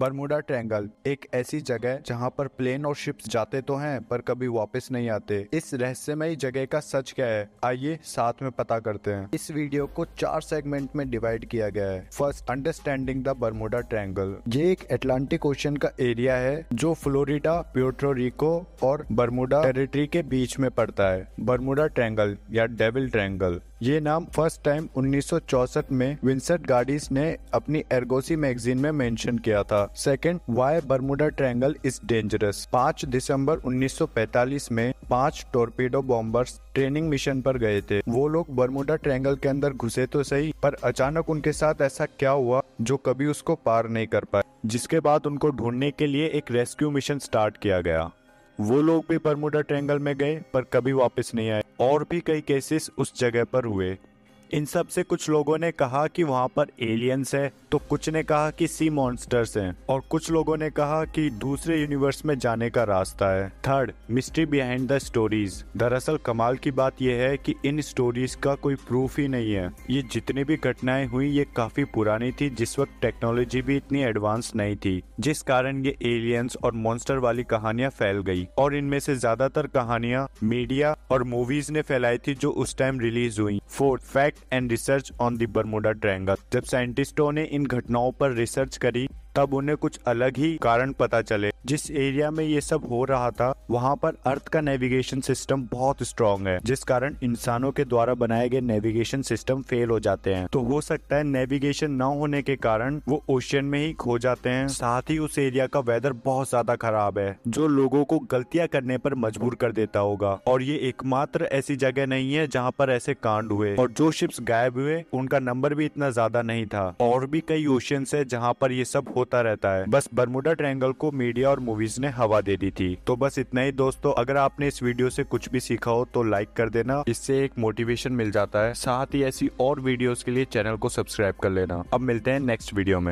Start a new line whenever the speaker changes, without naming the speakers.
Bermuda triangle एक ऐसी जगह जहां पर प्लेन और शिप्स जाते तो हैं पर कभी वापस नहीं आते इस रहस्यमय जगह का सच क्या है आइए साथ में पता करते हैं इस वीडियो को चार सेगमेंट में डिवाइड किया गया है first understanding the Bermuda triangle ये एक अटलांटिक ओशन का एरिया है जो फ्लोरिडा प्योट्रोरिको और बरमुडा टेरिटरी के बीच में पड़ता है बरमुडा ट्रैंगल या डेविल ट्रैंगल ये नाम फर्स्ट टाइम 1964 में विंसेंट गार्डिस ने अपनी एर्गोसी मैगजीन में मेंशन किया था second why Bermuda triangle is dangerous 5 दिसंबर 1945 में पांच टोरपीडो बॉम्बर्स ट्रेनिंग मिशन पर गए थे वो लोग बर्मुडा ट्रायंगल के अंदर घुसे तो सही पर अचानक उनके साथ ऐसा क्या हुआ जो कभी उसको पार नहीं कर पाए जिसके बाद उनको ढूंढने के लिए एक रेस्क्यू मिशन स्टार्ट किया गया वो लोग भी बरमुडा ट्रेंगल में गए पर कभी वापस नहीं आए और भी कई केसेस उस जगह पर हुए इन सब से कुछ लोगों ने कहा कि वहाँ पर एलियंस है तो कुछ ने कहा कि सी मॉन्स्टर्स हैं और कुछ लोगों ने कहा कि दूसरे यूनिवर्स में जाने का रास्ता है third mystery behind the stories दरअसल कमाल की बात यह है कि इन स्टोरीज का कोई प्रूफ ही नहीं है ये जितनी भी घटनाएं हुई ये काफी पुरानी थी जिस वक्त टेक्नोलॉजी भी इतनी एडवांस नहीं थी जिस कारण ये एलियंस और मॉन्स्टर वाली कहानियां फैल गई और इनमें से ज्यादातर कहानियां मीडिया और मूवीज ने फैलाई थी जो उस टाइम रिलीज हुई fourth fact and research on the Bermuda triangle जब साइंटिस्टों ने इन घटनाओं पर रिसर्च करी तब उन्हें कुछ अलग ही कारण पता चले जिस एरिया में ये सब हो रहा था वहाँ पर अर्थ का नेविगेशन सिस्टम बहुत स्ट्रॉन्ग है जिस कारण इंसानों के द्वारा बनाए गए नेविगेशन सिस्टम फेल हो जाते हैं तो हो सकता है नेविगेशन न होने के कारण वो ओशियन में ही खो जाते हैं साथ ही उस एरिया का वेदर बहुत ज्यादा खराब है जो लोगो को गलतियां करने पर मजबूर कर देता होगा और ये एकमात्र ऐसी जगह नहीं है जहाँ पर ऐसे कांड हुए और जो शिप्स गायब हुए उनका नंबर भी इतना ज्यादा नहीं था और भी कई ओशियंस है जहाँ पर ये सब हो होता रहता है बस बरमुडा ट्रायंगल को मीडिया और मूवीज ने हवा दे दी थी तो बस इतना ही दोस्तों अगर आपने इस वीडियो से कुछ भी सीखा हो तो लाइक कर देना इससे एक मोटिवेशन मिल जाता है साथ ही ऐसी और वीडियोस के लिए चैनल को सब्सक्राइब कर लेना अब मिलते हैं नेक्स्ट वीडियो में